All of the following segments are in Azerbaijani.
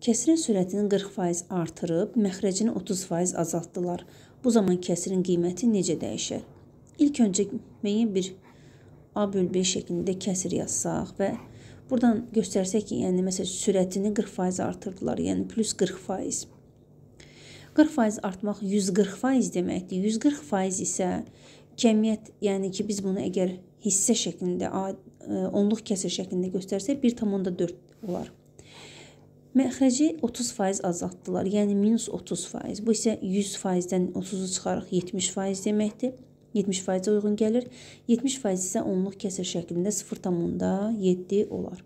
Kəsirin sürətini 40% artırıb, məxrəcini 30% azaltdılar. Bu zaman kəsirin qiyməti necə dəyişər? İlk öncə müəyyən bir A bölü B şəklində kəsir yazsaq və buradan göstərsək ki, yəni məsələn sürətini 40% artırdılar, yəni plus 40%. 40% artmaq 140% deməkdir. 140% isə kəmiyyət, yəni ki, biz bunu əgər hissə şəklində, e, onluq kəsir şəklində göstərsək 1.4 olar. Məxrəci 30% azaltdılar, yəni minus 30%. Bu isə 100%-dən 30-u çıxarıq 70% deməkdir. 70%-ə uyğun gəlir. 70% isə onluq kəsir şəklində 0,7 olar.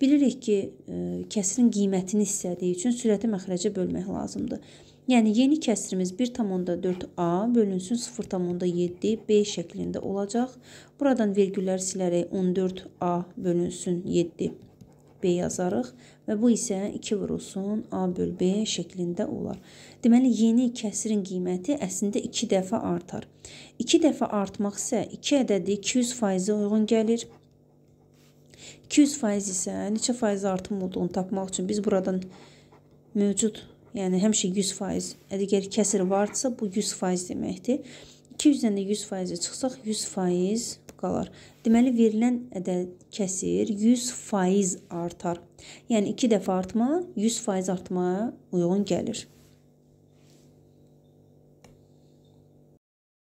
Bilirik ki, e, kəsirin qiymətini istədiyi üçün sürəti məxrəcə bölmək lazımdır. Yəni yeni kəsirimiz 1,4a bölünsün 0,7b şəklində olacaq. Buradan vergüllər silərək 14a bölünsün 7 B yazarıq və bu isə 2 vurulsun A böl B şəklində olar. Deməli, yeni kəsirin qiyməti əslində 2 dəfə artar. 2 dəfə artmaq isə 2 ədədi 200%-ə uyğun gəlir. 200% isə neçə faiz artım olduğunu tapmaq üçün biz buradan mövcud, yəni həmişə 100% əgər yəni kəsir varsa, bu 100% deməkdir. 200-dən də 100%-ə çıxsaq 100% qalar. Deməli verilən ədəd kəsir 100% artar. Yəni 2 dəfə artma 100% artmaya uyğun gəlir.